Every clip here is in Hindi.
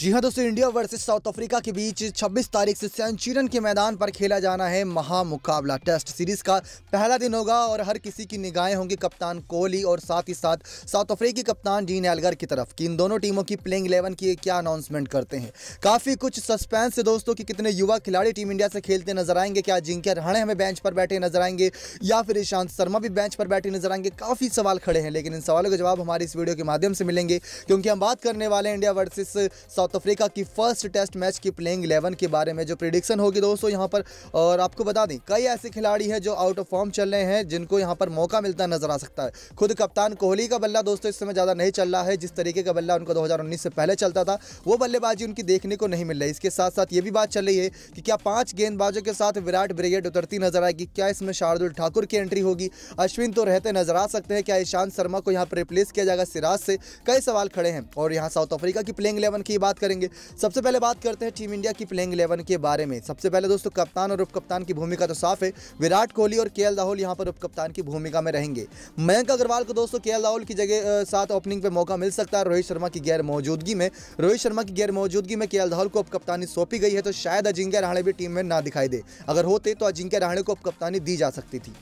जी हाँ दोस्तों इंडिया वर्सेस साउथ अफ्रीका के बीच 26 तारीख से सेंचुरियन के मैदान पर खेला जाना है महामुकाबला टेस्ट सीरीज का पहला दिन होगा और हर किसी की निगाहें होंगी कप्तान कोहली और साथ ही साथ साउथ अफ्रीकी कप्तान डीन एलगर की तरफ कि इन दोनों टीमों की प्लेइंग इलेवन की क्या अनाउंसमेंट करते हैं काफ़ी कुछ सस्पेंस है दोस्तों कि कितने युवा खिलाड़ी टीम इंडिया से खेलते नजर आएंगे क्या जिंके रहाणे हमें बेंच पर बैठे नजर आएंगे या फिर ईशांत शर्मा भी बेंच पर बैठे नजर आएंगे काफ़ी सवाल खड़े हैं लेकिन इन सवालों के जवाब हमारे इस वीडियो के माध्यम से मिलेंगे क्योंकि हम बात करने वाले हैं India versus South South Africa की फर्स्ट टेस्ट मैच की प्लेइंग इलेवन के बारे में जो प्रिडिक्शन होगी दोस्तों यहाँ पर और आपको बता दें कई ऐसे खिलाड़ी हैं जो आउट ऑफ फॉर्म चल रहे हैं जिनको यहाँ पर मौका मिलता नजर आ सकता है खुद कप्तान कोहली का बल्ला दोस्तों इस समय ज़्यादा नहीं चल रहा है जिस तरीके का बल्ला उनको दो से पहले चलता था वो बल्लेबाजी उनकी देखने को नहीं मिल रही इसके साथ साथ ये भी बात चल रही है कि क्या पाँच गेंदबाजों के साथ विराट ब्रिगेड उतरती नजर आएगी क्या इसमें शार्दुल ठाकुर की एंट्री होगी अश्विन तो रहते नजर आ सकते हैं क्या ईशांत शर्मा को यहाँ पर रिप्लेस किया जाएगा सिराज से कई सवाल खड़े हैं और यहाँ साउथ अफ्रीका की प्लेइंग इलेवन की बात करेंगे सबसे पहले बात करते हैं टीम इंडिया की प्लेइंग इलेवन के बारे में सबसे पहले दोस्तों कप्तान और उप की भूमिका तो साफ है विराट कोहली और के राहुल यहाँ पर उप की भूमिका में रहेंगे मयंक अग्रवाल को दोस्तों के राहुल की जगह साथ ओपनिंग पर मौका मिल सकता है रोहित शर्मा की गैर मौजूदगी में रोहित शर्मा की गैर मौजूदगी में के राहुल को उप सौंपी गई है तो शायद अजिंक्य रहाणे भी टीम में ना दिखाई दे अगर होते तो अजिंक्य रहाणे को उप दी जा सकती थी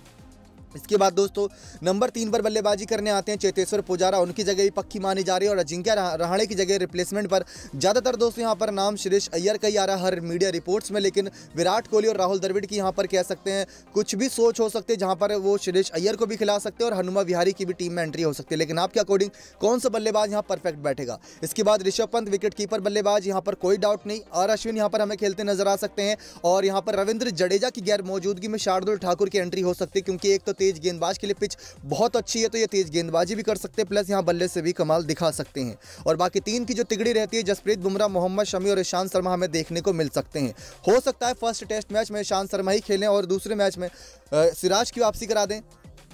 इसके बाद दोस्तों नंबर तीन पर बल्लेबाजी करने आते हैं चेतेश्वर पुजारा उनकी जगह भी पक्की मानी जा रही है और अजिंक्य रहाणे की जगह रिप्लेसमेंट पर ज़्यादातर दोस्तों यहाँ पर नाम श्रेष अय्यर का ही आ रहा है हर मीडिया रिपोर्ट्स में लेकिन विराट कोहली और राहुल द्रविड़ की यहाँ पर कह सकते हैं कुछ भी सोच हो सकती है जहाँ पर वो श्रेष अय्यर को भी खिला सकते हैं और हनुमा विहारी की भी टीम में एंट्री हो सकती है लेकिन आपके अकॉर्डिंग कौन सा बल्लेबाज यहाँ परफेक्ट बैठेगा इसके बाद ऋषभ पंत विकेट कीपर बल्लेबाज यहाँ पर कोई डाउट नहीं और अश्विन यहाँ पर हमें खेलते नजर आ सकते हैं और यहाँ पर रविंद्र जडेजा की गैर मौजूदगी में शार्दुल ठाकुर की एंट्री हो सकती है क्योंकि एक तो तेज गेंदबाज के लिए पिच बहुत अच्छी है तो ये तेज गेंदबाजी भी कर सकते हैं प्लस यहाँ बल्ले से भी कमाल दिखा सकते हैं और बाकी तीन की जो तिगड़ी रहती है जसप्रीत बुमराह मोहम्मद शमी और ईशांत शर्मा हमें देखने को मिल सकते हैं हो सकता है फर्स्ट टेस्ट मैच में ईशांत शर्मा ही खेलें और दूसरे मैच में सिराज की वापसी करा दें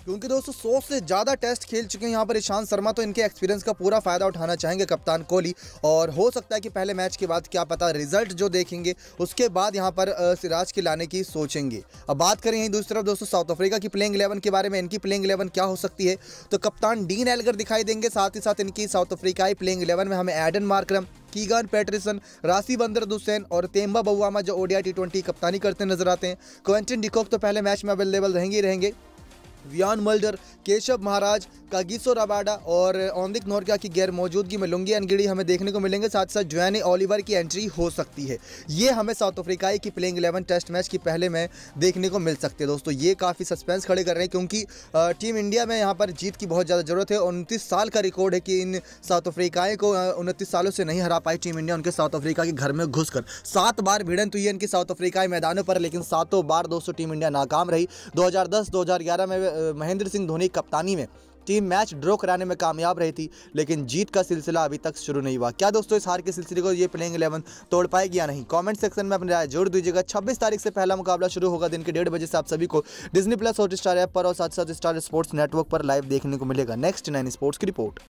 क्योंकि दोस्तों सौ से ज़्यादा टेस्ट खेल चुके हैं यहाँ पर ईशांत शर्मा तो इनके एक्सपीरियंस का पूरा फ़ायदा उठाना चाहेंगे कप्तान कोहली और हो सकता है कि पहले मैच के बाद क्या पता रिजल्ट जो देखेंगे उसके बाद यहाँ पर सिराज के लाने की सोचेंगे अब बात करें यहीं दूसरी तरफ दोस्तों साउथ अफ्रीका की प्लेइंग इलेवन के बारे में इनकी प्लेइंग इलेवन क्या हो सकती है तो कप्तान डीन एलगर दिखाई देंगे साथ ही साथ इनकी साउथ अफ्रीकाई प्लेइंग इलेवन में हमें एडन मार्क्रम कीगान पैट्रिसन राशि बंदर दुसैन और तेम्बा बउआमा जो ओडिया टी कप्तानी करते नजर आते हैं क्वेंटन डिकॉक तो पहले मैच में अवेलेबल रहेंगे ही रहेंगे Wiaan Mulder Keshav Maharaj Kagiso Rabada और ओंदिक नोरका की गैर मौजूदगी में लुंगी अनगिड़ी हमें देखने को मिलेंगे साथ साथ जुआनी ओलिवर की एंट्री हो सकती है ये हमें साउथ अफ्रीकाई की प्लेइंग इलेवन टेस्ट मैच की पहले में देखने को मिल सकते हैं दोस्तों ये काफ़ी सस्पेंस खड़े कर रहे हैं क्योंकि टीम इंडिया में यहाँ पर जीत की बहुत ज़्यादा ज़रूरत है उनतीस साल का रिकॉर्ड है कि इन साउथ अफ्रीकाएँ को उनतीस सालों से नहीं हरा पाई टीम इंडिया उनके साउथ अफ्रीका के घर में घुस सात बार भिड़न तो ये इनकी साउथ अफ्रीकाई मैदानों पर लेकिन सातों बार दोस्तों टीम इंडिया नाकाम रही दो हज़ार में महेंद्र सिंह धोनी कप्तानी में टीम मैच ड्रॉ कराने में कामयाब रही थी लेकिन जीत का सिलसिला अभी तक शुरू नहीं हुआ क्या दोस्तों इस हार के सिलसिले को ये प्लेइंग इलेवन तोड़ पाएगी या नहीं कमेंट सेक्शन में अपनी राय जोड़ दीजिएगा 26 तारीख से पहला मुकाबला शुरू होगा दिन के डेढ़ बजे से आप सभी को Disney plus Hotstar app पर और साथ साथ स्टार स्पोर्ट्स नेटवर्क पर लाइव देखने को मिलेगा नेक्स्ट नाइन स्पोर्ट्स की रिपोर्ट